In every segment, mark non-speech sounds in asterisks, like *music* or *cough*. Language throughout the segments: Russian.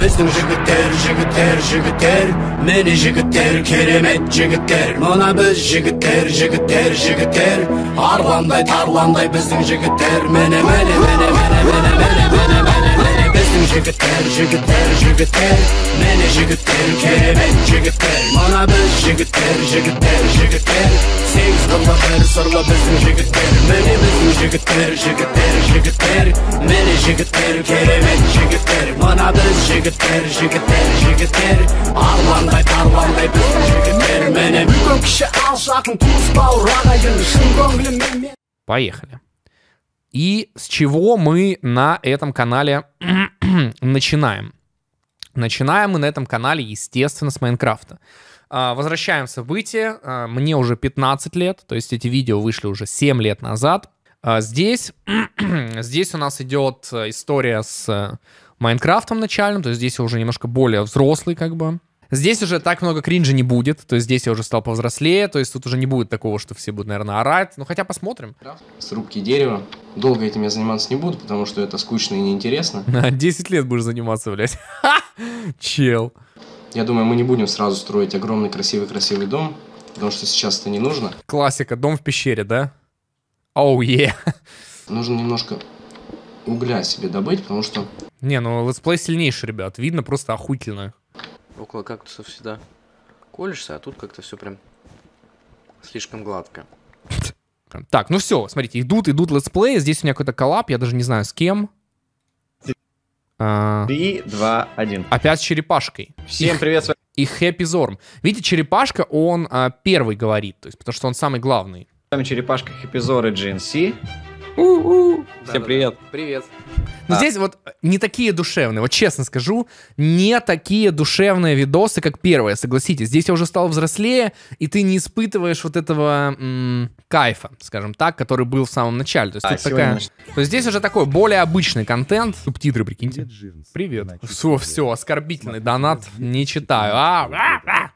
біздің жігіттер жігіттер жігіттер міне жігіттер керемет жігіттер мына біз жігіттер жігіттер жігіттер арландай тарландай біздің жігіттер міне міне міне міне міне міне міне жігіттер жігіттер жігіттер мені жігіттер керемет жігіттер мына біз жігіттер жігіттер жігіттер сегіз қырлы бір сырлы біздің жігіттер міне біздің жігіттер жігіттер жігіттер міне жігіттер керемет жігіттер мына біз жігіттер жігіттер жігіттер арландай тарландай біздің жігіттер міне үлкен кіші жақын туыс бауыр ағайын шын көңіліммен поехали И с чего мы на этом канале *clears throat* начинаем? Начинаем мы на этом канале, естественно, с Майнкрафта. А, возвращаемся в бытие. А, мне уже 15 лет, то есть эти видео вышли уже 7 лет назад. А, здесь, *clears throat* здесь у нас идет э, история с э, Майнкрафтом начальным, то есть здесь я уже немножко более взрослый как бы Здесь уже так много кринжа не будет, то есть здесь я уже стал повзрослее, то есть тут уже не будет такого, что все будут, наверное, орать, ну хотя посмотрим. Срубки дерева. Долго этим я заниматься не буду, потому что это скучно и неинтересно. 10 *laughs* а, лет будешь заниматься, блядь. Чел. Я думаю, мы не будем сразу строить огромный красивый-красивый дом, потому что сейчас это не нужно. Классика, дом в пещере, да? Оу, oh, е. Yeah. Нужно немножко угля себе добыть, потому что... Не, ну летсплей сильнейший, ребят. Видно просто охуительно около кактусов всегда колешься, а тут как-то все прям слишком гладко. Так, ну все, смотрите, идут, идут летсплеи. Здесь у меня какой-то коллап, я даже не знаю с кем. А, Три, два, один. Опять с черепашкой. Всем привет, с вами и Хэппи Зорм. Видите, Черепашка, он а, первый говорит, то есть, потому что он самый главный. Там Черепашка, Хэппи Зор и GNC. У-у-у. Да, Всем да, привет. Да. Привет. Но ну, а. здесь вот не такие душевные, вот честно скажу, не такие душевные видосы, как первые, согласитесь. Здесь я уже стал взрослее, и ты не испытываешь вот этого м- кайфа, скажем так, который был в самом начале. То есть, а, тут такая... То здесь уже такой более обычный контент. Субтитры, прикиньте. Привет. Все, все, оскорбительный донат не читаю. А, а, а!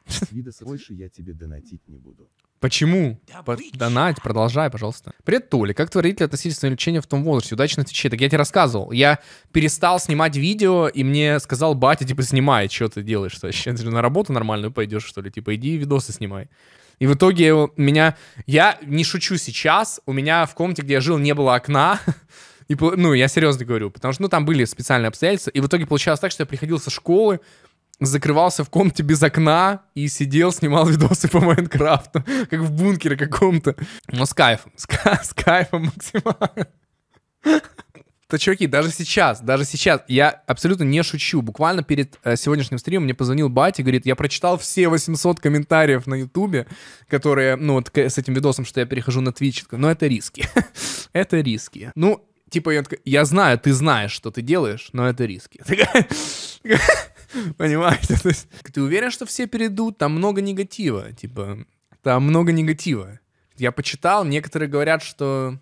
Больше я тебе донатить не буду. Почему? Донать, продолжай, пожалуйста. Привет, Толя. Как твои родители относились к своему лечению в том возрасте? Удачно отвечай. Так я тебе рассказывал. Я перестал снимать видео, и мне сказал батя, типа, снимай, что ты делаешь вообще? Ты же на работу нормальную пойдешь, что ли? Типа, иди видосы снимай. И в итоге у меня... Я не шучу сейчас. У меня в комнате, где я жил, не было окна. *laughs* И, ну, я серьезно говорю, потому что, ну, там были специальные обстоятельства, и в итоге получалось так, что я приходил со школы, закрывался в комнате без окна и сидел, снимал *laughs* видосы по Майнкрафту, как в бункере каком-то. Но с кайфом, с, с кайфом максимально. Да, чуваки, даже сейчас, даже сейчас, я абсолютно не шучу. Буквально перед э, сегодняшним стримом мне позвонил батя, говорит, я прочитал все 800 комментариев на ютубе, которые, ну, вот с этим видосом, что я перехожу на твич. Но это риски. *laughs* это риски. Ну, типа, я, я знаю, ты знаешь, что ты делаешь, но это риски. *laughs* *laughs* Понимаете? То есть, ты уверен, что все перейдут? Там много негатива, типа, там много негатива. Я почитал, некоторые говорят, что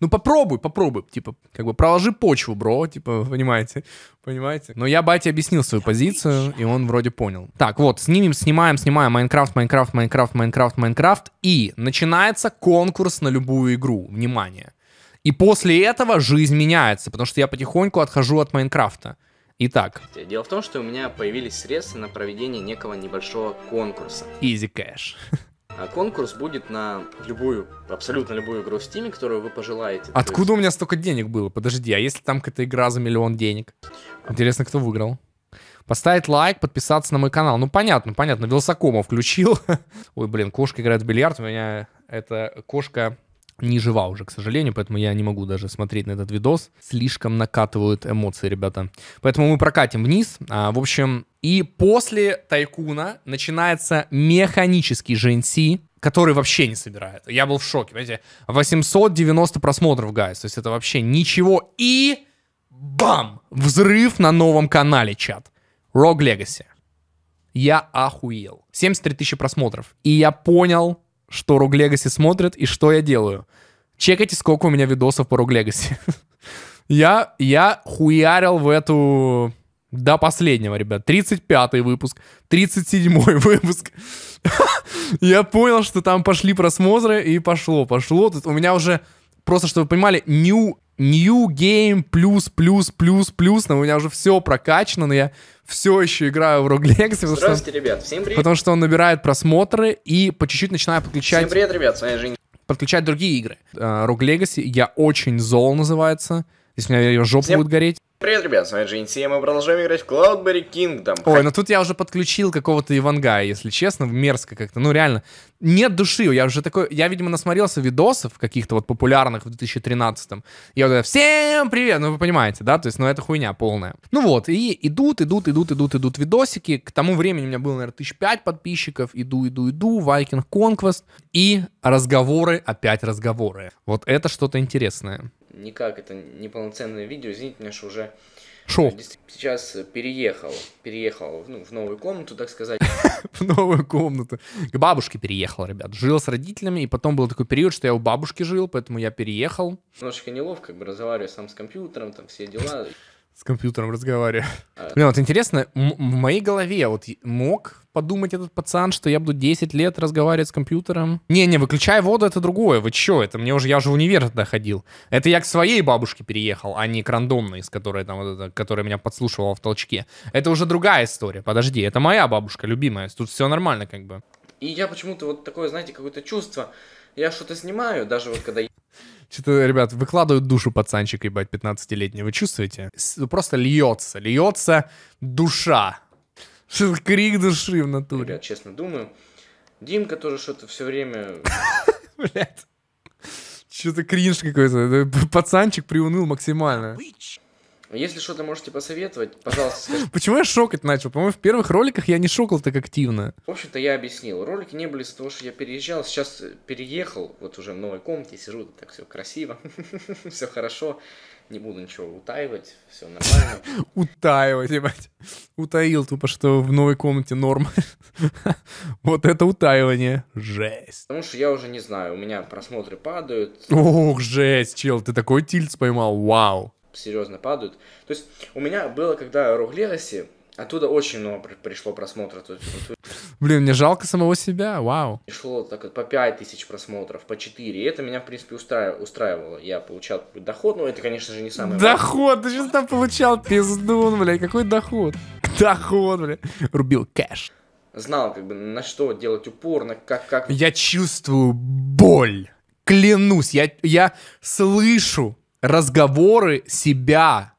ну попробуй, попробуй, типа, как бы проложи почву, бро, типа, *laughs* понимаете, понимаете. Но я бате объяснил свою позицию, и он вроде понял. Так, вот, снимем, снимаем, снимаем Майнкрафт, Майнкрафт, Майнкрафт, Майнкрафт, Майнкрафт, и начинается конкурс на любую игру, внимание. И после этого жизнь меняется, потому что я потихоньку отхожу от Майнкрафта. Итак. Дело в том, что у меня появились средства на проведение некого небольшого конкурса. Easy Cash. А конкурс будет на любую, абсолютно любую игру в Steam, которую вы пожелаете. Откуда есть... у меня столько денег было? Подожди, а если там какая-то игра за миллион денег? Интересно, кто выиграл? Поставить лайк, подписаться на мой канал. Ну, понятно, понятно. Вилсакома включил. *laughs* Ой, блин, кошка играет в бильярд. У меня эта кошка не жива уже, к сожалению, поэтому я не могу даже смотреть на этот видос. Слишком накатывают эмоции, ребята. Поэтому мы прокатим вниз. А, в общем, и после Тайкуна начинается механический женси, который вообще не собирает. Я был в шоке, понимаете? 890 просмотров, гайс, то есть это вообще ничего. И бам! Взрыв на новом канале, чат. Rogue Legacy. Я охуел. 73 тысячи просмотров. И я понял, что Rogue Legacy смотрят и что я делаю. Чекайте, сколько у меня видосов по Rogue Legacy. *laughs* я, я хуярил в эту... До последнего, ребят. 35-й выпуск, 37-й *laughs* выпуск. *laughs* я понял, что там пошли просмотры, и пошло, пошло. Тут у меня уже, просто чтобы вы понимали, new New Game плюс, плюс, плюс, плюс, но у меня уже все прокачано, но я все еще играю в Rogue Legacy. Здравствуйте, что, ребят, всем привет. Потому что он набирает просмотры и по чуть-чуть начинаю подключать... Всем привет, ребят, с вами Женя. Подключать другие игры. Рог э, uh, Legacy, я очень зол называется. Здесь у меня жопа всем... будет гореть. Привет, ребят, с вами GNC, и мы продолжаем играть в Cloudberry Kingdom. Ой, ну тут я уже подключил какого-то Ивангая, если честно, мерзко как-то, ну реально. Нет души, я уже такой, я, видимо, насмотрелся видосов каких-то вот популярных в 2013-м. Я говорю: всем привет, ну вы понимаете, да, то есть, ну это хуйня полная. Ну вот, и идут, идут, идут, идут, идут видосики, к тому времени у меня было, наверное, тысяч пять подписчиков, иду, иду, иду, Viking Conquest, и разговоры, опять разговоры. Вот это что-то интересное никак это неполноценное видео, извините меня, что уже э, Шо? сейчас переехал, переехал ну, в новую комнату, так сказать. *laughs* В новую комнату. К бабушке переехал, ребят. Жил с родителями, и потом был такой период, что я у бабушки жил, поэтому я переехал. Немножечко неловко, как бы разговариваю сам с компьютером, там все дела с компьютером разговариваю. Блин, а, вот интересно, в моей голове а вот мог подумать этот пацан, что я буду 10 лет разговаривать с компьютером? Не-не, выключай воду, это другое. Вы чё, это мне уже, я уже в универ тогда ходил. Это я к своей бабушке переехал, а не к рандомной, с которой там, вот это, которая меня подслушивала в толчке. Это уже другая история, подожди, это моя бабушка, любимая, тут все нормально как бы. И я почему-то вот такое, знаете, какое-то чувство, я что-то снимаю, даже вот когда... Что-то, ребят, выкладывают душу пацанчик, ебать, 15 вы Чувствуете? Ну, просто льется, льется душа. Крик души в натуре. Ребят, честно думаю, Димка тоже что-то все время... *laughs* Блядь. Что-то кринж какой-то. Пацанчик приуныл максимально. Если что-то можете типа, посоветовать, пожалуйста, скажите. *laughs* Почему я шокать начал? По-моему, в первых роликах я не шокал так активно. В общем-то, я объяснил. Ролики не были из за того, что я переезжал. Сейчас э, переехал, вот уже в новой комнате, сижу, так все красиво, *laughs* все хорошо. Не буду ничего утаивать, все нормально. *laughs* Утаивать, ебать. Утаил тупо, что в новой комнате норм. Вот это утаивание. Жесть. Потому что я уже не знаю, у меня просмотры падают. Ох, жесть, чел, ты такой тильц поймал, вау серьезно падают. То есть у меня было, когда Руглегаси, оттуда очень много пришло просмотров. Блин, мне жалко самого себя, вау. Пришло так по 5 тысяч просмотров, по 4, и это меня, в принципе, устраивало. Я получал доход, но ну, это, конечно же, не самый... Доход! Ты сейчас там получал пиздун, ну, блядь, какой доход? *laughs* Доход, блядь. Рубил кэш. Знал, как бы, на что делать упорно, как... как... Я чувствую боль. Клянусь, я, я слышу разговоры себя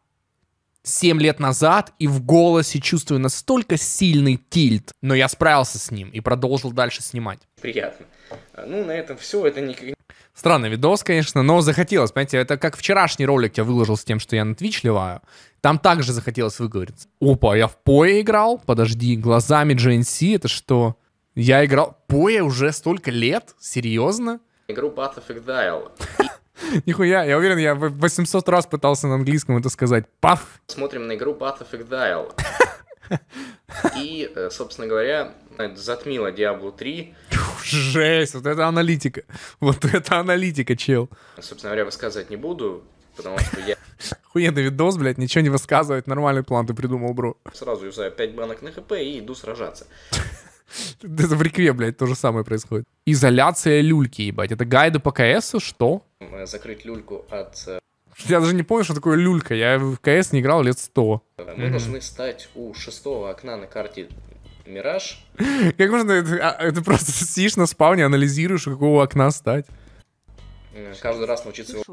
7 лет назад, и в голосе чувствую настолько сильный тильт, но я справился с ним и продолжил дальше снимать. Приятно. Ну, на этом все, это не... Странный видос, конечно, но захотелось, понимаете, это как вчерашний ролик я выложил с тем, что я на Twitch ливаю, там также захотелось выговориться. Опа, я в Пое играл, подожди, глазами GNC, это что? Я играл... Пое уже столько лет? Серьезно? Игру Path of Exile. *laughs* Нихуя, я уверен, я 800 раз пытался на английском это сказать. Паф! Смотрим на игру Path of Exile. *laughs* И, э, собственно говоря, затмило Diablo 3. Жесть, вот это аналитика. Вот это аналитика, чел. Собственно говоря, высказывать не буду, потому что я... *laughs* Хуенный видос, блядь, ничего не высказывать, нормальный план ты придумал, бро. Сразу юзаю 5 банок на хп и иду сражаться. *laughs* Это в рекве, блядь, то же самое происходит. Изоляция люльки, ебать. Это гайды по КС, что? Э, закрыть люльку от... Э, Я даже не помню, что такое люлька. Я в КС не играл лет сто. Э, мы должны стать у шестого окна на карте Мираж. *laughs* Как можно это... А, Ты просто сидишь на спавне, анализируешь, у какого окна стать. Каждый раз научиться его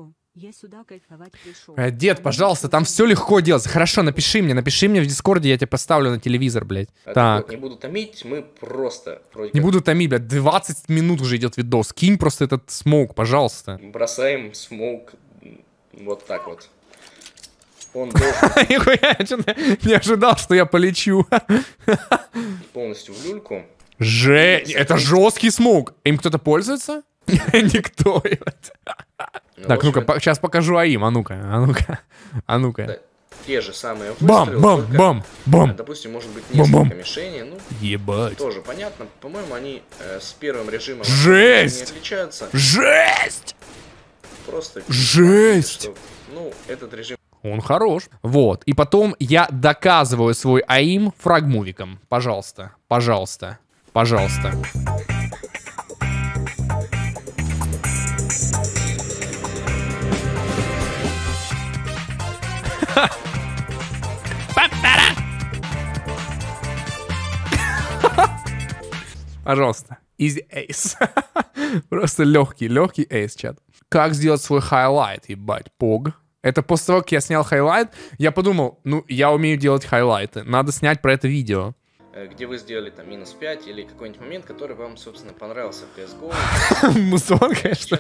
Э, дед, пожалуйста, там все легко делать. Хорошо, напиши мне, напиши мне в Дискорде, я тебя поставлю на телевизор, блядь. Так, так. не буду томить, мы просто... Вроде не как... буду томить, блядь, 20 минут уже идет видос. Кинь просто этот смоук, пожалуйста. Бросаем смоук вот так вот. Он *laughs* Нихуя, не ожидал, что я полечу. Полностью в люльку. Же, это жесткий смоук. Им кто-то пользуется? *laughs* Никто. Ну, так, ну-ка, сейчас покажу АИМ, а ну-ка, а ну-ка, *laughs* а ну-ка. Те же самые выстрелы. Бам, бам, бам, бам. Допустим, может быть несколько мишеней. Ну, Ебать. Тоже понятно. По-моему, они э, с первым режимом не отличаются. Жесть! Просто... Жесть! ну, этот режим он хорош. Вот. И потом я доказываю свой АИМ фрагмувиком. Пожалуйста. Пожалуйста. Пожалуйста. *laughs* Пожалуйста. Easy *laughs* Ace. Просто легкий, легкий Ace чат. Как сделать свой хайлайт, ебать, пог. Это после того, как я снял хайлайт, я подумал, ну, я умею делать хайлайты, надо снять про это видео. Э, где вы сделали там минус 5 или какой-нибудь момент, который вам, собственно, понравился в CSGO. *laughs* Музон, конечно.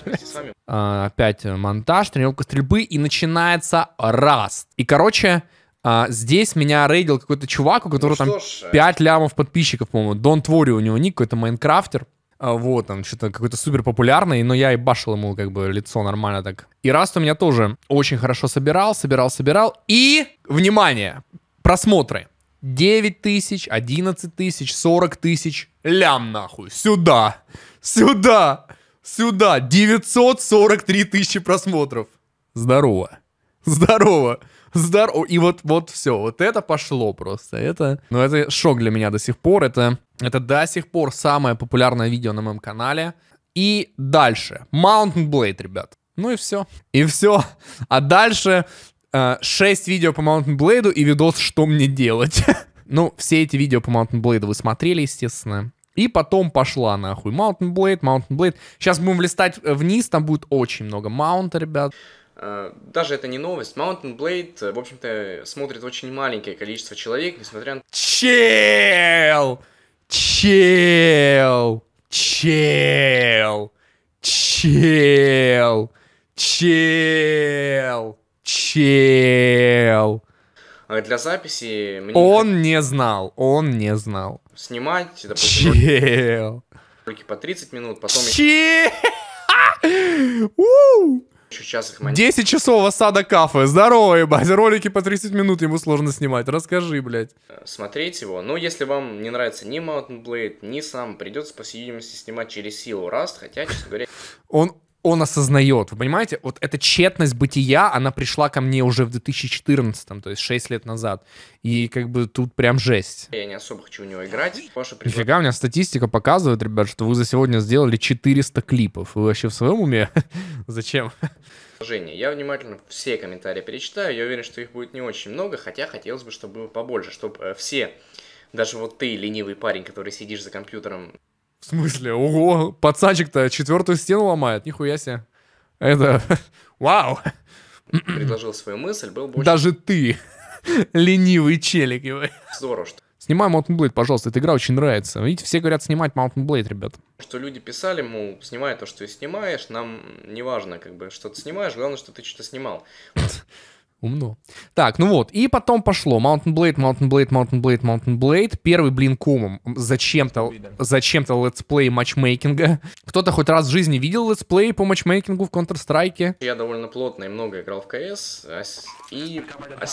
А, опять э, монтаж, тренировка стрельбы, и начинается раст. И, короче, а, здесь меня рейдил какой-то чувак, у которого ну там ж... 5 э, лямов подписчиков, по-моему. Дон Твори у него ник, какой-то майнкрафтер. А, вот, там что-то какой-то супер популярный, но я и башил ему как бы лицо нормально так. И Раст у меня тоже очень хорошо собирал, собирал, собирал. И, внимание, просмотры. 9 тысяч, 11 тысяч, 40 тысяч. Лям нахуй. Сюда. Сюда. Сюда. 943 тысячи просмотров. Здорово. Здорово. Здорово. И вот, вот все. Вот это пошло просто. Это, ну, это шок для меня до сих пор. Это, это до сих пор самое популярное видео на моем канале. И дальше. Mountain Blade, ребят. Ну и все. И все. А дальше 6 а, видео по Mountain Blade и видос «Что мне делать?». *laughs* ну, все эти видео по Mountain Blade вы смотрели, естественно. И потом пошла нахуй. Mountain Blade, Mountain Blade. Сейчас будем листать э, вниз, там будет очень много маунта, ребят. А, даже это не новость. Mountain Blade, э, в общем-то, смотрит очень маленькое количество человек, несмотря на... Чел! Чел! Чел! Чел! Чел! Чел. А для записи... Мне он не знал, он не знал. Снимать, допустим, Чел. Руки по 30 минут, потом... Чел! *laughs* еще час их монтировать. 10 часов осада кафе. Здорово, ебать. Ролики по 30 минут ему сложно снимать. Расскажи, блядь. Э, смотреть его. Ну, если вам не нравится ни Mountain Blade, ни сам, придется, по всей видимости, снимать через силу Раст, хотя, честно говоря... Он он осознает, вы понимаете, вот эта тщетность бытия, она пришла ко мне уже в 2014, то есть 6 лет назад, и как бы тут прям жесть. Я не особо хочу у него играть. Паша пригла... Нифига, у меня статистика показывает, ребят, что вы за сегодня сделали 400 клипов. Вы вообще в своем уме? *laughs* Зачем? Я внимательно все комментарии перечитаю, я уверен, что их будет не очень много, хотя хотелось бы, чтобы было побольше, чтобы э, все, даже вот ты, ленивый парень, который сидишь за компьютером, в смысле? Ого, пацанчик-то четвертую стену ломает, нихуя себе. Это... *laughs* Вау! Предложил свою мысль, был бы очень... Даже ты, *laughs* ленивый челик его. Здорово, что... Снимай Mountain Blade, пожалуйста, эта игра очень нравится. Видите, все говорят снимать Mountain Blade, ребят. Что люди писали, мол, снимай то, что ты снимаешь, нам не важно, как бы, что ты снимаешь, главное, что ты что-то снимал. *laughs* Умно. Так, ну вот. И потом пошло. Mountain Blade, Mountain Blade, Mountain Blade, Mountain Blade. Первый, блин, кумом. Зачем-то, зачем-то летсплей матчмейкинга. *laughs* Кто-то хоть раз в жизни видел летсплей по матчмейкингу в Counter-Strike? Я довольно плотно и много играл в КС. А и... А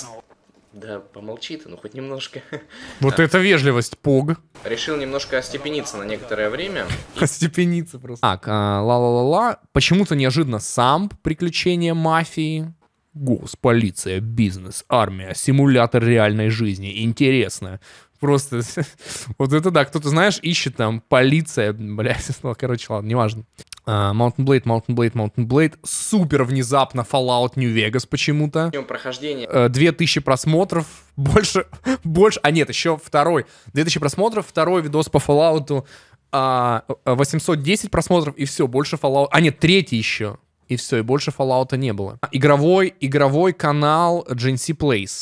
да, помолчи ты, ну хоть немножко. *laughs* Вот это вежливость, пог. Решил немножко остепениться на некоторое время. *laughs* Остепениться просто. Так, а, ла-ла-ла-ла. Почему-то неожиданно сам приключение мафии. Гос, полиция, бизнес, армия, симулятор реальной жизни. Интересно. Просто *laughs* вот это да, кто-то, знаешь, ищет там полиция, блядь, *laughs* ну, короче, ладно, неважно. Uh, Mountain Blade, Mountain Blade, Mountain Blade. Супер внезапно Fallout New Vegas почему-то. прохождение. Uh, э, 2000 просмотров. *laughs* Больше, больше... А нет, еще второй. 2000 просмотров, второй видос по Fallout. Uh, а, 810 просмотров и все, больше Fallout. А нет, третий еще и все, и больше Falloutа не было. Игровой, игровой канал GNC Place.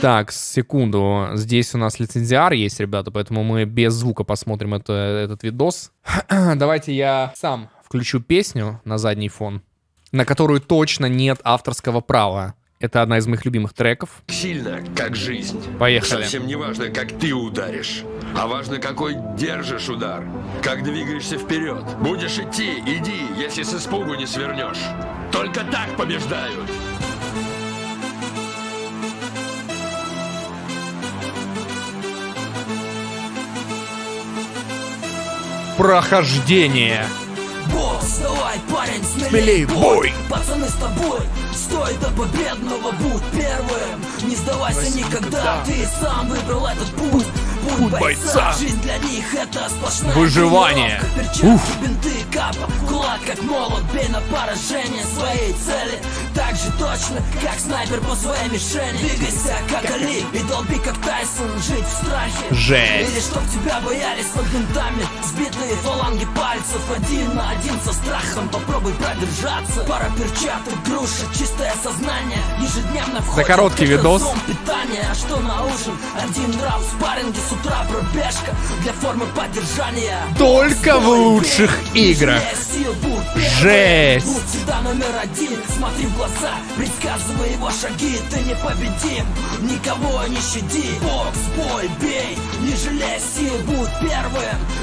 Так, секунду, здесь у нас лицензиар есть, ребята, поэтому мы без звука посмотрим это, этот видос. *clears throat* Давайте я сам включу песню на задний фон, на которую точно нет авторского права. Это одна из моих любимых треков. Сильно, как жизнь. Поехали. Совсем не важно, как ты ударишь, а важно, какой держишь удар, как двигаешься вперед. Будешь идти, иди, если с испугу не свернешь. Только так побеждают. Прохождение бокс Давай, парень, смелей, бой Пацаны с тобой, стой до победного Будь первым, не сдавайся Спасибо, никогда да. Ты сам выбрал этот путь Путь бойца. бойца. Жизнь для них это сплошная Выживание. Ух, Бинты, капа, кулак, как молот, бей на поражение своей цели. Так же точно, как снайпер по своей мишени. Двигайся, как Али, и долби, как Тайсон, жить в страхе. Жесть. Или чтоб тебя боялись под бинтами, сбитые фаланги пальцев один на один один со страхом Попробуй продержаться Пара перчаток, груша, чистое сознание Ежедневно входит За короткий видос питания А что на ужин? Один раунд спарринги С утра пробежка Для формы поддержания Только в лучших играх Жесть Будь всегда номер один Смотри в глаза Предсказывай его шаги Ты не победим Никого не щади Бокс, бой, бей Не жалей сил Будь первым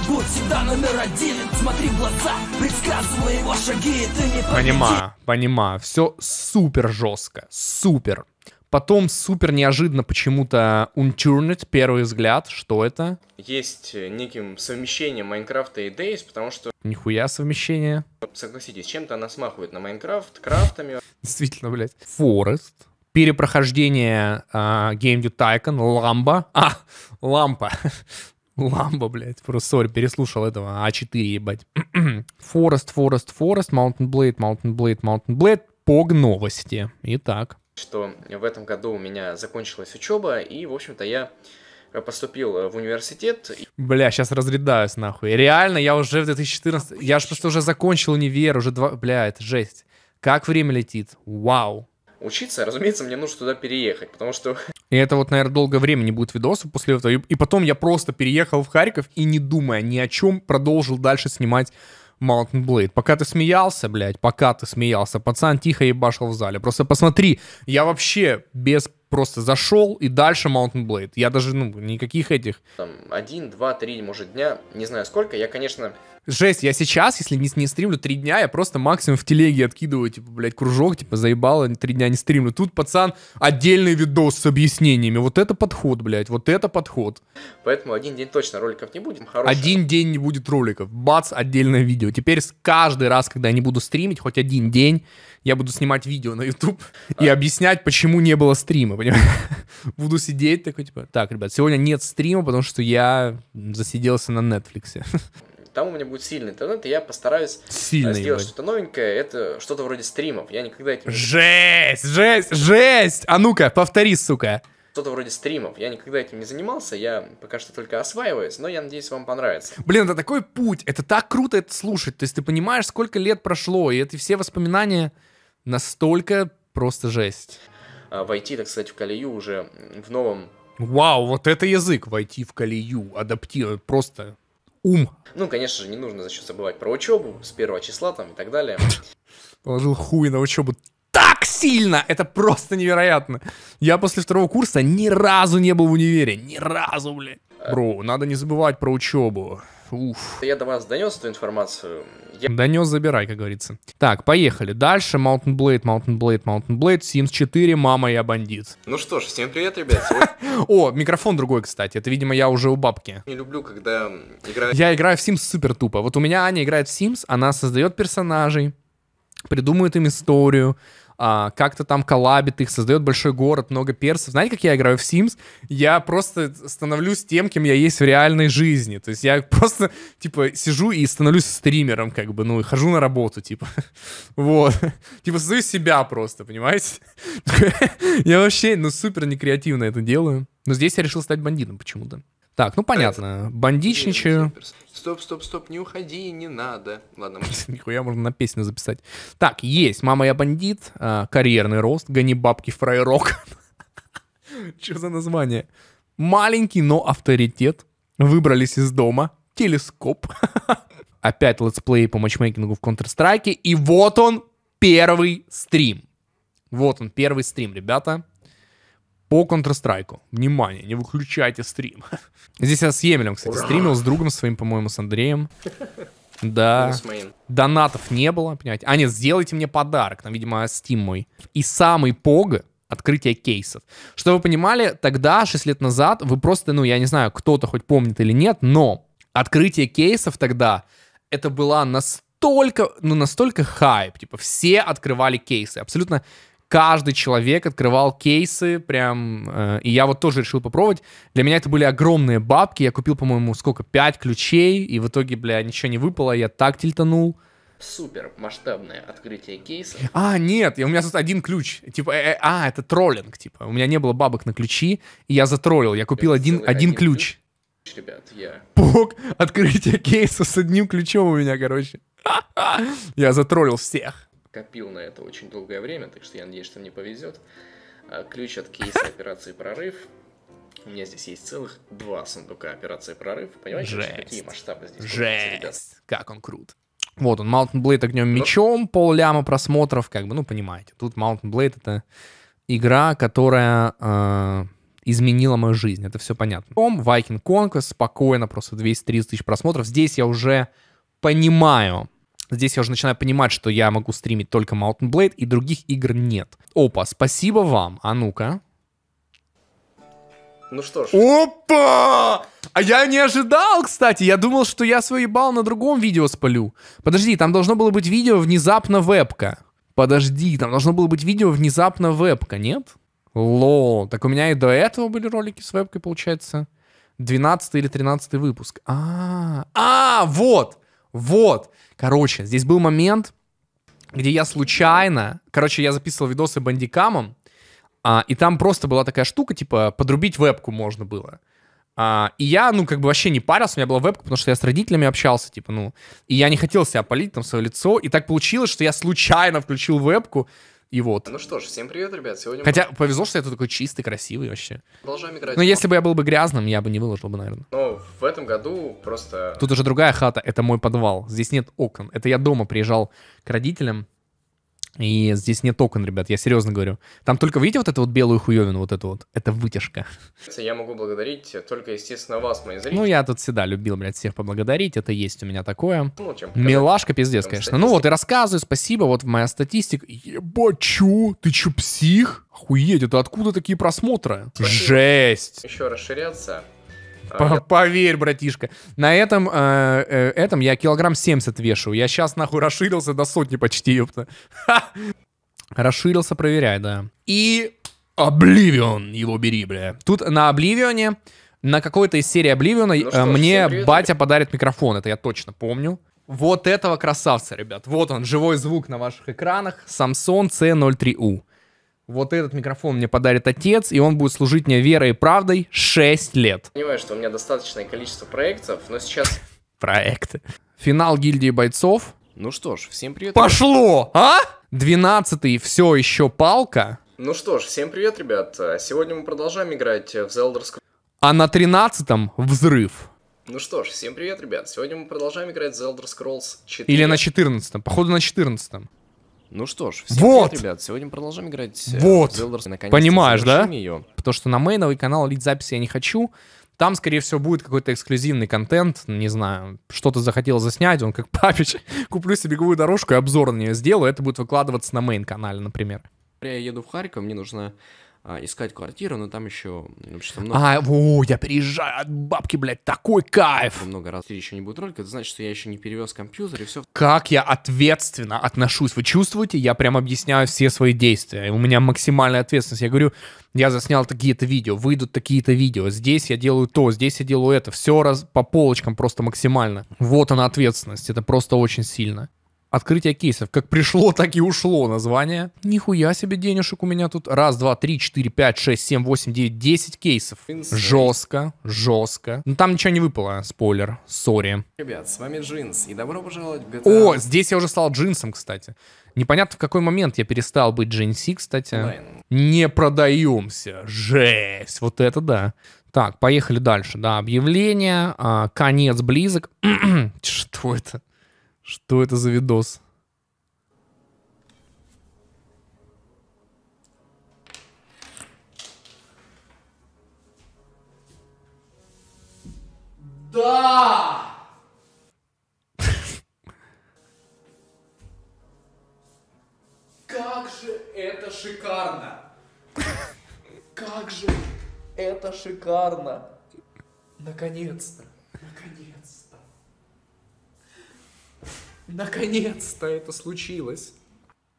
Будь всегда номер один Смотри в глаза Предсказывай его шаги, ты не Понимаю, понимаю. Все супер жестко, супер. Потом супер неожиданно почему-то Unturned, первый взгляд, что это? Есть э, неким совмещением Майнкрафта и Days, потому что... Нихуя совмещение. Согласитесь, чем-то она смахивает на Майнкрафт, крафтами. Действительно, блядь. Форест. Перепрохождение э, Game Dude Tycoon, Ламба. А, Лампа. Ламба, блядь. Просто, сори, переслушал этого А4, ебать. *clears throat* Форест, Форест, Форест, Mountain Blade, Mountain Blade, Mountain Blade. Пог новости. Итак. Что в этом году у меня закончилась учеба, и, в общем-то, я поступил в университет. Бля, сейчас разрядаюсь нахуй. Реально, я уже в 2014... Я же просто уже закончил универ, уже два... Бля, это жесть. Как время летит. Вау учиться, разумеется, мне нужно туда переехать, потому что... *laughs* И это вот, наверное, долгое время не будет видосов после этого. И потом я просто переехал в Харьков и, не думая ни о чем, продолжил дальше снимать Mountain Blade. Пока ты смеялся, блядь, пока ты смеялся, пацан тихо ебашил в зале. Просто посмотри, я вообще без просто зашел и дальше Mountain Blade. Я даже, ну, никаких этих... Там, один, два, три, может, дня, не знаю сколько. Я, конечно, Жесть, я сейчас, если не, не стримлю три дня, я просто максимум в телеге откидываю, типа, блядь, кружок, типа, заебало, три дня не стримлю. Тут, пацан, отдельный видос с объяснениями. Вот это подход, блядь, вот это подход. Поэтому один день точно роликов не будет. Хороший. Один день не будет роликов. Бац, отдельное видео. Теперь каждый раз, когда я не буду стримить, хоть один день, я буду снимать видео на YouTube а. и объяснять, почему не было стрима, понимаешь? *laughs* Буду сидеть такой, типа, так, ребят, сегодня нет стрима, потому что я засиделся на Netflix. *laughs* там у меня будет сильный интернет, и я постараюсь э, сильный, сделать что-то новенькое. Это что-то вроде стримов. Я никогда этим... Жесть, жесть, жесть! А ну-ка, повтори, сука! что-то вроде стримов. Я никогда этим не занимался, я пока что только осваиваюсь, но я надеюсь, вам понравится. Блин, это такой путь, это так круто это слушать. То есть ты понимаешь, сколько лет прошло, и это все воспоминания настолько просто жесть. А, войти, так сказать, в колею уже в новом... Вау, вот это язык, войти в колею, адаптировать, просто ум. Ну, конечно же, не нужно за счет забывать про учебу с первого числа там и так далее. Положил хуй на учебу так сильно! Это просто невероятно. Я после второго курса ни разу не был в универе. Ни разу, блядь. А Бро, надо не забывать про учебу. Уф. Я до вас донес эту информацию. Я... Донес, забирай, как говорится. Так, поехали. Дальше Mountain Blade, Mountain Blade, Mountain Blade, Sims 4, мама, я бандит. Ну что ж, всем привет, ребят. *laughs* О, микрофон другой, кстати. Это, видимо, я уже у бабки. Не люблю, когда играю... Я играю в Sims супер тупо. Вот у меня Аня играет в Sims, она создает персонажей, придумывает им историю, а, как-то там коллабит их, создает большой город, много персов. Знаете, как я играю в Sims? Я просто становлюсь тем, кем я есть в реальной жизни. То есть я *laughs* просто, типа, сижу и становлюсь стримером, как бы, ну, и хожу на работу, типа. *laughs* Вот. Типа, создаю себя просто, понимаете? *laughs* Я вообще, ну, супер некреативно это делаю. Но здесь я решил стать бандитом почему-то. Так, ну э, понятно. Бандичничаю. Стоп, стоп, стоп, не уходи, не надо. Ладно. *laughs* Нихуя можно на песню записать. Так, есть. Мама, я бандит. А, Карьерный рост. Гони бабки, фрайрок. *laughs* Что за название? Маленький, но авторитет. Выбрались из дома. Телескоп. *laughs* Опять летсплей по матчмейкингу в Counter-Strike. И вот он, первый стрим. Вот он, первый стрим, ребята по Counter-Strike. Внимание, не выключайте стрим. *laughs* Здесь я с Емелем, кстати, Ура! стримил, с другом своим, по-моему, с Андреем. Да. Донатов не было, понимаете. А нет, сделайте мне подарок, там, видимо, Steam мой. И самый пог открытие кейсов. Что вы понимали, тогда, 6 лет назад, вы просто, ну, я не знаю, кто-то хоть помнит или нет, но открытие кейсов тогда, это было настолько, ну, настолько хайп. Типа, все открывали кейсы. Абсолютно каждый человек открывал кейсы прям, э, и я вот тоже решил попробовать. Для меня это были огромные бабки, я купил, по-моему, сколько, пять ключей, и в итоге, бля, ничего не выпало, я так тильтанул. Супер масштабное открытие кейса. А, нет, я, у меня тут один ключ. Типа, э, э, а, это троллинг, типа. У меня не было бабок на ключи, и я затроллил. Я купил это один, один, один ключ. ключ. Ребят, я... Пук, открытие кейса с одним ключом у меня, короче. *laughs* Я затроллил всех копил на это очень долгое время, так что я надеюсь, что мне повезет. А, ключ от кейса *laughs* операции «Прорыв». У меня здесь есть целых два сундука операции «Прорыв». Понимаете, Жесть. какие масштабы здесь Жесть. Как он крут. Вот он, Mountain Blade огнем Но... Ну. мечом, пол ляма просмотров, как бы, ну, понимаете. Тут Mountain Blade — это игра, которая а, изменила мою жизнь, это все понятно. Потом Viking Conquest, спокойно, просто 230 тысяч просмотров. Здесь я уже понимаю, Здесь я уже начинаю понимать, что я могу стримить только Mountain Blade, и других игр нет. Опа, спасибо вам. А ну-ка. Ну что ж. Опа! А я не ожидал, кстати. Я думал, что я свой ебал на другом видео спалю. Подожди, там должно было быть видео «Внезапно вебка». Подожди, там должно было быть видео «Внезапно вебка», нет? Лол. Так у меня и до этого были ролики с вебкой, получается. 12 или 13 выпуск. А, -а, -а, -а вот! Вот. Короче, здесь был момент, где я случайно... Короче, я записывал видосы бандикамом, а, и там просто была такая штука, типа, подрубить вебку можно было. А, и я, ну, как бы вообще не парился, у меня была вебка, потому что я с родителями общался, типа, ну, и я не хотел себя палить там свое лицо, и так получилось, что я случайно включил вебку, и вот. Ну что ж, всем привет, ребят. Сегодня Хотя мы... повезло, что я тут такой чистый, красивый вообще. Продолжаем играть. Но ну, если бы я был бы грязным, я бы не выложил бы, наверное. Но в этом году просто... Тут уже другая хата, это мой подвал. Здесь нет окон. Это я дома приезжал к родителям и здесь нет окон, ребят, я серьезно говорю. Там только, видите, вот эту вот белую хуевину, вот эту вот, это вытяжка. Я могу благодарить только, естественно, вас, мои зрители. Ну, я тут всегда любил, блядь, всех поблагодарить, это есть у меня такое. Ну, чем Милашка, пиздец, конечно. Статистика. Ну вот, и рассказываю, спасибо, вот моя статистика. Ебачу, ты чё, псих? Охуеть, это откуда такие просмотры? Спасибо. Жесть! Еще расширяться. А, поверь, братишка. На этом, э, э этом я килограмм 70 вешу. Я сейчас нахуй расширился до сотни почти, ёпта. Расширился, проверяй, да. И Обливион его бери, бля. Тут на Обливионе, на какой-то из серии Обливиона ну э, что, мне батя подарит микрофон, это я точно помню. Вот этого красавца, ребят. Вот он, живой звук на ваших экранах. Samsung C03U вот этот микрофон мне подарит отец, и он будет служить мне верой и правдой 6 лет. Понимаю, что у меня достаточное количество проектов, но сейчас... *laughs* Проекты. Финал гильдии бойцов. Ну что ж, всем привет. Пошло, а? Двенадцатый все еще палка. Ну что ж, всем привет, ребят. Сегодня мы продолжаем играть в Zelda А на тринадцатом взрыв. Ну что ж, всем привет, ребят. Сегодня мы продолжаем играть в Zelda Scrolls 4. Или на четырнадцатом. Походу на четырнадцатом. Ну что ж, всем вот. привет, ребят. Сегодня продолжаем играть э, вот. в Zelda. Понимаешь, да? Ее. Потому что на мейновый канал лить записи я не хочу. Там, скорее всего, будет какой-то эксклюзивный контент, не знаю, что-то захотел заснять, он как *laughs* папич, куплю себе беговую дорожку и обзор на нее сделаю, это будет выкладываться на мейн-канале, например. Я еду в Харьков, мне нужно а, искать квартиру, но там еще общество много. А, о, я переезжаю от бабки, блядь, такой кайф! Много раз еще не будет ролика, это значит, что я еще не перевез компьютер и все. Как я ответственно отношусь, вы чувствуете? Я прям объясняю все свои действия, у меня максимальная ответственность. Я говорю, я заснял такие-то видео, выйдут такие-то видео, здесь я делаю то, здесь я делаю это, все раз по полочкам просто максимально. Вот она ответственность, это просто очень сильно. Открытие кейсов. Как пришло, *laughs* так и ушло название. Нихуя себе денежек у меня тут. Раз, два, три, четыре, пять, шесть, семь, восемь, девять, десять кейсов. Инсей. Жестко, жестко. Но ну, там ничего не выпало, спойлер. Сори. Ребят, с вами Джинс, и добро пожаловать в GTA. О, здесь я уже стал Джинсом, кстати. Непонятно, в какой момент я перестал быть Джинси, кстати. Лайн. Не продаемся. Жесть. Вот это да. Так, поехали дальше. Да, объявление. А, конец близок. *clears throat* Что это? Что это за видос? Да! Как же это шикарно! Как же это шикарно! Наконец-то! Наконец-то это случилось.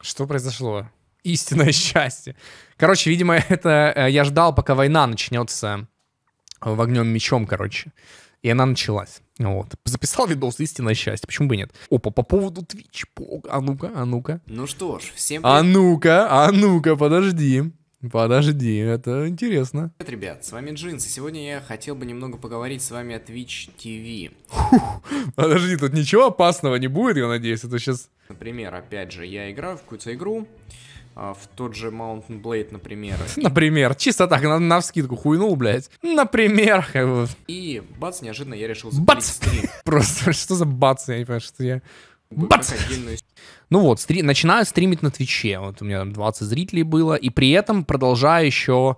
Что произошло? Истинное счастье. Короче, видимо, *laughs* это э, я ждал, пока война начнется э, в огнем мечом, короче. И она началась. Вот. Записал видос «Истинное счастье». Почему бы и нет? Опа, по поводу Twitch. А ну-ка, а ну-ка. Ну что ж, всем... А ну-ка, а ну-ка, подожди. Подожди, это интересно. Привет, ребят, с вами Джинс, и сегодня я хотел бы немного поговорить с вами о Twitch TV. подожди, тут ничего опасного не будет, я надеюсь, это сейчас... Например, опять же, я играю в какую-то игру, а, в тот же Mountain Blade, например. *laughs* Например, чисто так, на, на вскидку хуйнул, блядь. Например, как бы. И бац, неожиданно я решил бац! *laughs* Просто что за бац, я не понимаю, что я Бац! Ну вот, стри... начинаю стримить на Твиче. Вот у меня там 20 зрителей было. И при этом продолжаю еще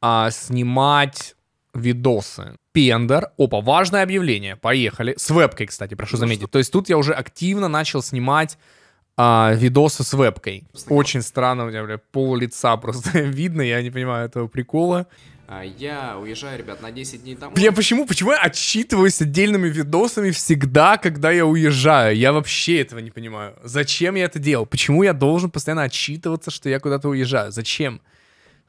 а, снимать видосы. Пендер. Опа, важное объявление. Поехали. С вебкой, кстати, прошу ну заметить. То есть тут я уже активно начал снимать а, видосы с вебкой. Очень странно, у меня, бля, пол лица просто *laughs* видно, я не понимаю этого прикола. А я уезжаю, ребят, на 10 дней домой. Я почему, почему я отчитываюсь отдельными видосами всегда, когда я уезжаю? Я вообще этого не понимаю. Зачем я это делал? Почему я должен постоянно отчитываться, что я куда-то уезжаю? Зачем?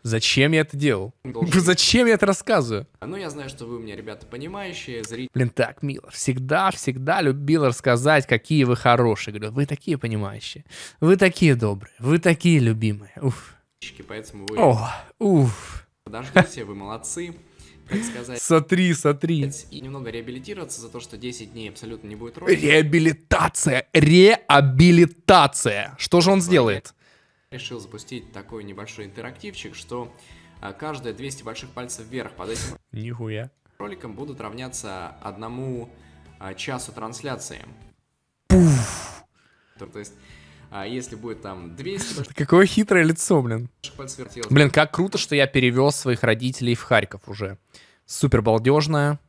Зачем я это делал? Должен. *laughs* Зачем я это рассказываю? А, ну, я знаю, что вы у меня, ребята, понимающие, зрители. Блин, так мило. Всегда, всегда любил рассказать, какие вы хорошие. Говорю, вы такие понимающие. Вы такие добрые. Вы такие любимые. Уф. Поэтому вы... О, уф подождите, вы молодцы. Как сказать... Сотри, сотри. И немного реабилитироваться за то, что 10 дней абсолютно не будет ролика. Реабилитация! Реабилитация! Что же он сделает? Решил запустить такой небольшой интерактивчик, что а, каждые 200 больших пальцев вверх под этим Нихуя. роликом будут равняться одному а, часу трансляции. Пуф. то есть а если будет там 200... Какое хитрое лицо, блин. Блин, как круто, что я перевез своих родителей в Харьков уже. Супер балдежная.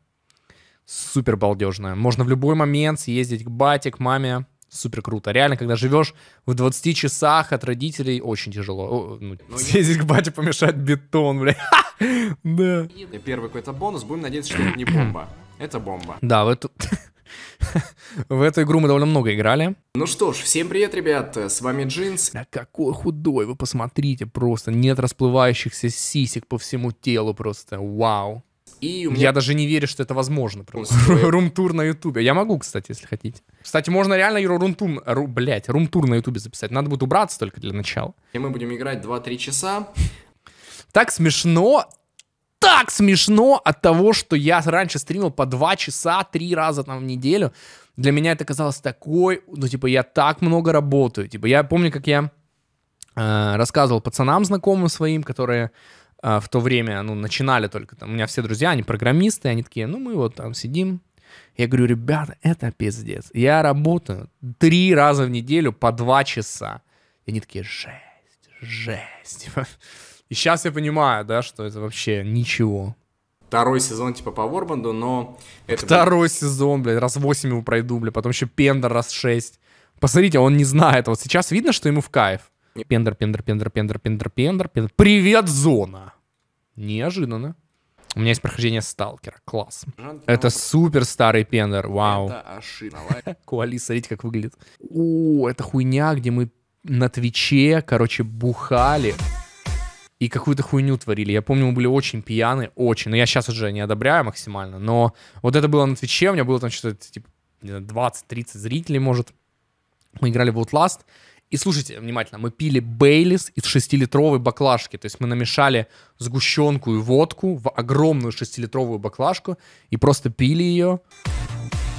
Супер балдежная. Можно в любой момент съездить к бате, к маме. Супер круто. Реально, когда живешь в 20 часах от родителей, очень тяжело. О, ну, ну съездить я... к бате, помешать бетон, бля. *laughs* Да. Первый какой-то бонус. Будем надеяться, что это не бомба. Это бомба. Да, в эту... *laughs* В эту игру мы довольно много играли. Ну что ж, всем привет, ребят, с вами Джинс. Да какой худой, вы посмотрите просто, нет расплывающихся сисек по всему телу просто, вау. И меня... Я даже не верю, что это возможно. Рум-тур на Ютубе. Я могу, кстати, если хотите. Кстати, можно реально рум-тур, ру, рум на Ютубе записать. Надо будет убраться только для начала. И мы будем играть 2-3 часа. Так смешно так смешно от того, что я раньше стримил по 2 часа, 3 раза там в неделю. Для меня это казалось такой, ну, типа, я так много работаю. Типа, я помню, как я э, рассказывал пацанам знакомым своим, которые э, в то время, ну, начинали только там. У меня все друзья, они программисты, они такие, ну, мы вот там сидим. Я говорю, ребята, это пиздец. Я работаю три раза в неделю по два часа. И они такие, жесть, жесть. *laughs* И сейчас я понимаю, да, что это вообще ничего. Второй сезон типа по Ворбанду, но... Это Второй будет... сезон, блядь, раз 8 его пройду, блядь, потом еще Пендер раз 6. Посмотрите, он не знает. Вот сейчас видно, что ему в кайф. Пендер, пендер, пендер, пендер, пендер, пендер, пендер. Привет, зона! Неожиданно. У меня есть прохождение Сталкера. Класс. это супер старый пендер. Вау. *laughs* Куали, смотрите, как выглядит. О, это хуйня, где мы на Твиче, короче, бухали и какую-то хуйню творили. Я помню, мы были очень пьяны, очень. Но я сейчас уже не одобряю максимально. Но вот это было на Твиче, у меня было там что-то типа 20-30 зрителей, может. Мы играли в Outlast. И слушайте внимательно, мы пили Бейлис из 6-литровой баклажки. То есть мы намешали сгущенку и водку в огромную 6-литровую баклажку и просто пили ее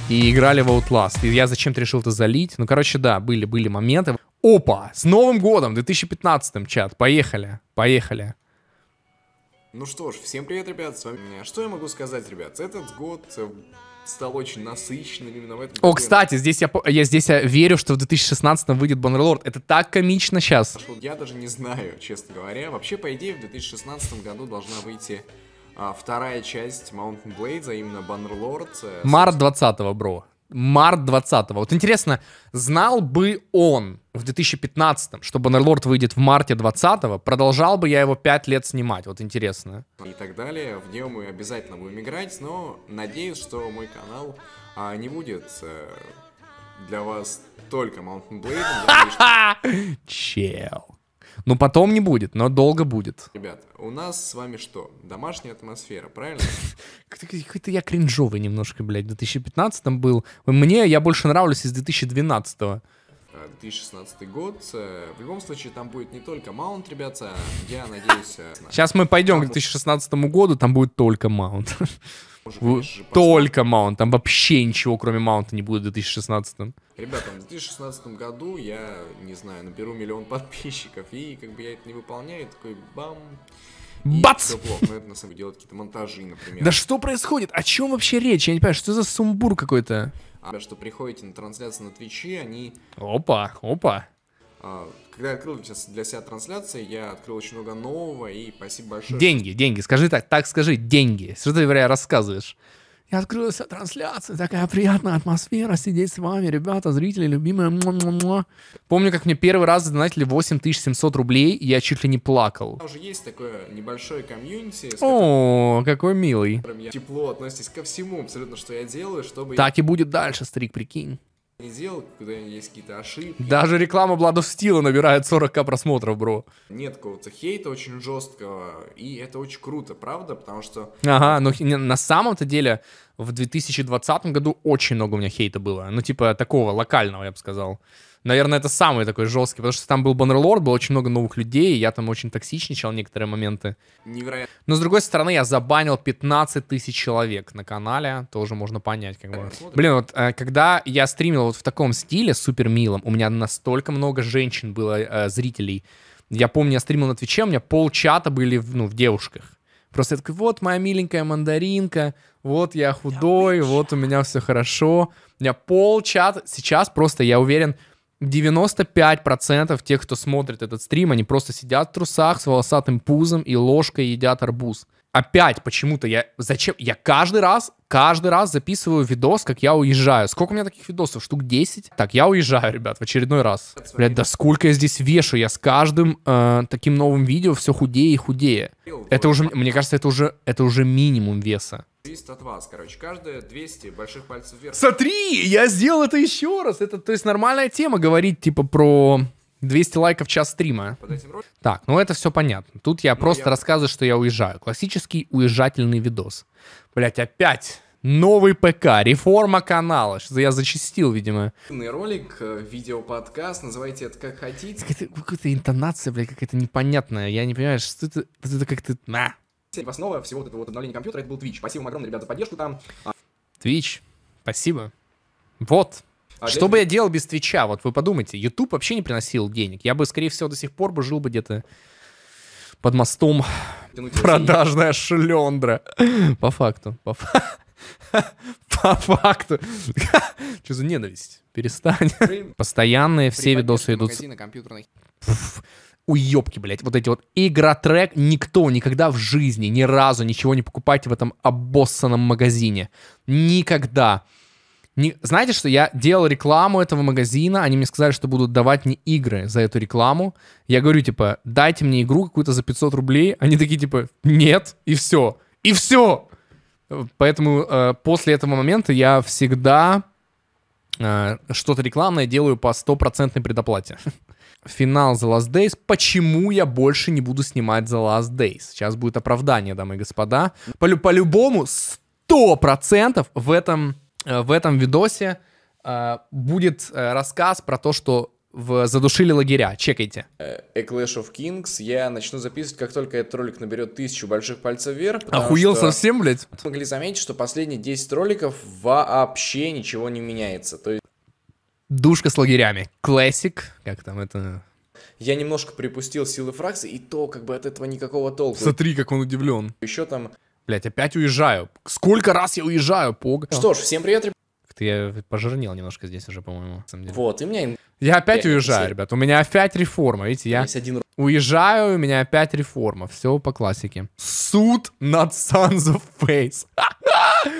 и играли в Outlast. И я зачем-то решил это залить. Ну, короче, да, были, были моменты. Опа! С Новым годом, 2015 м чат. Поехали, поехали. Ну что ж, всем привет, ребят, с вами меня. Что я могу сказать, ребят? Этот год э, стал очень насыщенным именно в этом. О, году. кстати, здесь я, я здесь я э, верю, что в 2016 м выйдет Бандерлорд. Это так комично сейчас. Я даже не знаю, честно говоря. Вообще, по идее, в 2016 году должна выйти а, вторая часть Mountain Blade, а именно Бандерлорд. Э, Март 20-го, бро март 20 -го. Вот интересно, знал бы он в 2015 что Баннерлорд выйдет в марте 20 продолжал бы я его 5 лет снимать, вот интересно. И так далее, в нее мы обязательно будем играть, но надеюсь, что мой канал а, не будет а, для вас только Mountain Blade. *laughs* Чел. Ну, потом не будет, но долго будет. Ребят, у нас с вами что? Домашняя атмосфера, правильно? *laughs* Какой-то я кринжовый немножко, блядь, в 2015 был. Мне я больше нравлюсь из 2012 -го. 2016 год. Э, в любом случае, там будет не только маунт, ребята. Я надеюсь... Э, Сейчас мы пойдем к 2016 году, там будет только маунт. Только маунт, там вообще ничего кроме маунта не будет в 2016. Ребята, в 2016 году я, не знаю, наберу миллион *laughs* подписчиков, и как бы я это не выполняю, такой бам... Бац! это на самом деле, делать какие-то монтажи, например. Да что происходит? О чем вообще речь? Я не понимаю, что за сумбур какой-то? А, что приходите на трансляции на Твиче, они... Опа, опа. А, когда я открыл сейчас для себя трансляции, я открыл очень много нового, и спасибо большое. Деньги, деньги, скажи так, так скажи, деньги. Что ты, говоря, рассказываешь? И открылась трансляция, такая приятная атмосфера, сидеть с вами, ребята, зрители, любимые. Помню, как мне первый раз задонатили 8700 рублей, и я чуть ли не плакал. Уже есть такое небольшое комьюнити. О, какой милый. тепло относитесь ко всему абсолютно, что я делаю, чтобы... Так и будет дальше, старик, прикинь не делал, когда есть какие-то ошибки. Даже реклама Blood of Steel набирает 40к просмотров, бро. Нет какого-то хейта очень жесткого, и это очень круто, правда? Потому что... Ага, но на самом-то деле в 2020 году очень много у меня хейта было. Ну, типа, такого локального, я бы сказал. Наверное, это самый такой жесткий, потому что там был Баннерлорд, было очень много новых людей, я там очень токсичничал некоторые моменты. Невероятно. Но, с другой стороны, я забанил 15 тысяч человек на канале, тоже можно понять, как бы. Блин, вот э, когда я стримил вот в таком стиле, супер милом, у меня настолько много женщин было, э, зрителей. Я помню, я стримил на Твиче, у меня пол чата были ну, в девушках. Просто я такой, вот моя миленькая мандаринка, вот я худой, вот у меня все хорошо. У меня пол чата. Сейчас просто, я уверен, 95% тех, кто смотрит этот стрим, они просто сидят в трусах с волосатым пузом и ложкой едят арбуз опять почему-то я... Зачем? Я каждый раз, каждый раз записываю видос, как я уезжаю. Сколько у меня таких видосов? Штук 10? Так, я уезжаю, ребят, в очередной раз. Блядь, да сколько я здесь вешу. Я с каждым э, таким новым видео все худее и худее. Это уже, мне кажется, это уже, это уже минимум веса. Зависит от вас, короче. Каждое 200 больших пальцев вверх. Смотри, я сделал это еще раз. Это, то есть, нормальная тема говорить, типа, про 200 лайков час стрима. Так, ну это все понятно. Тут я ну, просто я... рассказываю, что я уезжаю. Классический уезжательный видос. Блять, опять новый ПК, реформа канала. Что я зачистил, видимо. Ролик, э, видео-подкаст, называйте это как хотите. Какая-то, какая-то интонация, блядь, какая-то непонятная. Я не понимаю, что это, это как-то... На. Основа всего вот этого вот обновления компьютера, это был Twitch. Спасибо вам огромное, ребята, за поддержку там. Twitch, спасибо. Вот, а что бы я делал без Твича? Вот вы подумайте, YouTube вообще не приносил денег. Я бы, скорее всего, до сих пор бы жил бы где-то под мостом. Продажная шлендра. По факту. По, *laughs* по факту. *laughs* Что за ненависть? Перестань. Постоянные все видосы идут... Уебки, блядь, вот эти вот игротрек никто никогда в жизни ни разу ничего не покупайте в этом обоссанном магазине. Никогда. Не, знаете, что я делал рекламу этого магазина, они мне сказали, что будут давать мне игры за эту рекламу. Я говорю, типа, дайте мне игру какую-то за 500 рублей. Они такие, типа, нет, и все. И все! Поэтому э, после этого момента я всегда э, что-то рекламное делаю по стопроцентной предоплате. Финал The Last Days. Почему я больше не буду снимать The Last Days? Сейчас будет оправдание, дамы и господа. По-любому, по сто в этом Э, в этом видосе э, будет э, рассказ про то, что в задушили лагеря. Чекайте. A Clash of Kings. Я начну записывать, как только этот ролик наберет тысячу больших пальцев вверх. Охуел совсем, блядь? Могли заметить, что последние 10 роликов вообще ничего не меняется. То есть... Душка с лагерями. Классик. Как там это... Я немножко припустил силы фракции, и то как бы от этого никакого толку. Смотри, как он удивлен. Еще там Блять, опять уезжаю. Сколько раз я уезжаю, пог. Ну что ж, всем привет, ребята. Ты я пожирнел немножко здесь уже, по-моему. Вот, и у меня... Я опять я уезжаю, все... ребят. У меня опять реформа, видите, я один... уезжаю, у меня опять реформа. Все по классике. Суд над Sons of Face. *laughs*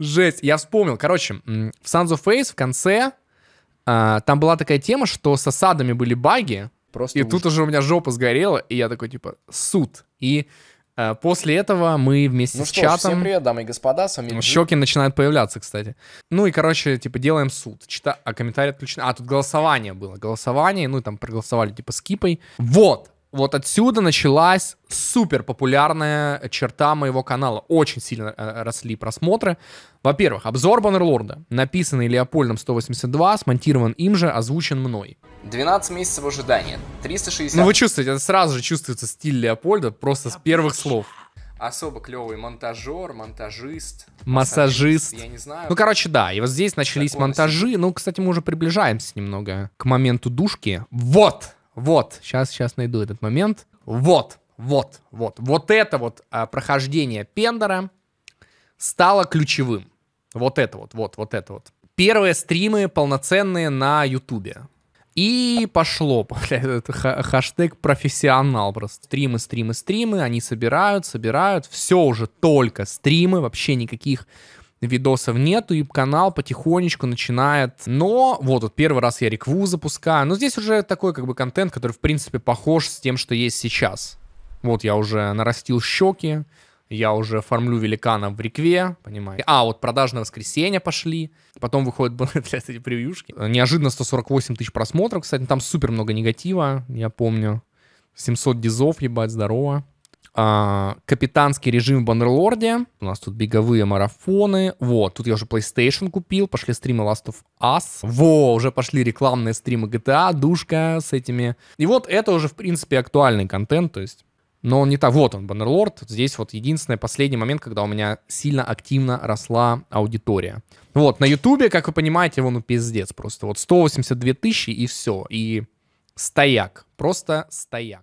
Жесть, я вспомнил. Короче, в Sons of Face в конце а, там была такая тема, что с осадами были баги. Просто и ужас. тут уже у меня жопа сгорела, и я такой, типа, суд. И Э, после этого мы вместе ну с что, чатом... всем привет, дамы и господа, с вами... Щеки начинают появляться, кстати. Ну и, короче, типа, делаем суд. Чита... А комментарии отключены. А, тут голосование было. Голосование, ну и там проголосовали, типа, с Кипой. Вот! Вот отсюда началась супер популярная черта моего канала. Очень сильно э, росли просмотры. Во-первых, обзор Баннерлорда, написанный Леопольдом 182, смонтирован им же, озвучен мной. 12 месяцев ожидания, 360... Ну вы чувствуете, это сразу же чувствуется стиль Леопольда, просто с первых слов особо клевый монтажер, монтажист. Массажист. Я не знаю. Ну, короче, да. И вот здесь начались монтажи. Ну, кстати, мы уже приближаемся немного к моменту душки. Вот! Вот, сейчас, сейчас найду этот момент. Вот, вот, вот, вот это вот а, прохождение Пендера стало ключевым. Вот это вот, вот, вот это вот. Первые стримы полноценные на Ютубе. И пошло, *laughs* это хэштег профессионал просто. Стримы, стримы, стримы, они собирают, собирают, все уже только стримы, вообще никаких видосов нету, и канал потихонечку начинает. Но вот, вот первый раз я рекву запускаю. Но здесь уже такой как бы контент, который в принципе похож с тем, что есть сейчас. Вот я уже нарастил щеки, я уже формлю великана в рекве, понимаете. А, вот продажи на воскресенье пошли. Потом выходят, блядь, *laughs* эти превьюшки. Неожиданно 148 тысяч просмотров, кстати. Там супер много негатива, я помню. 700 дизов, ебать, здорово. А, капитанский режим в Баннерлорде. У нас тут беговые марафоны. Вот, тут я уже PlayStation купил. Пошли стримы Last of Us. Во, уже пошли рекламные стримы GTA, душка с этими. И вот это уже, в принципе, актуальный контент, то есть... Но он не так. Вот он, Баннерлорд. Здесь вот единственный последний момент, когда у меня сильно активно росла аудитория. Вот, на Ютубе, как вы понимаете, его ну пиздец просто. Вот 182 тысячи и все. И стояк. Просто стояк.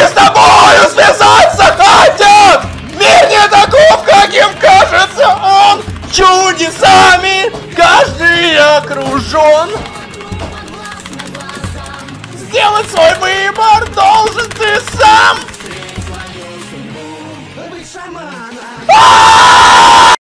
Люди с тобою связаться хотят! Мир не таков, каким кажется он! Чудесами каждый окружен! Сделать свой выбор должен ты сам! А -а -а!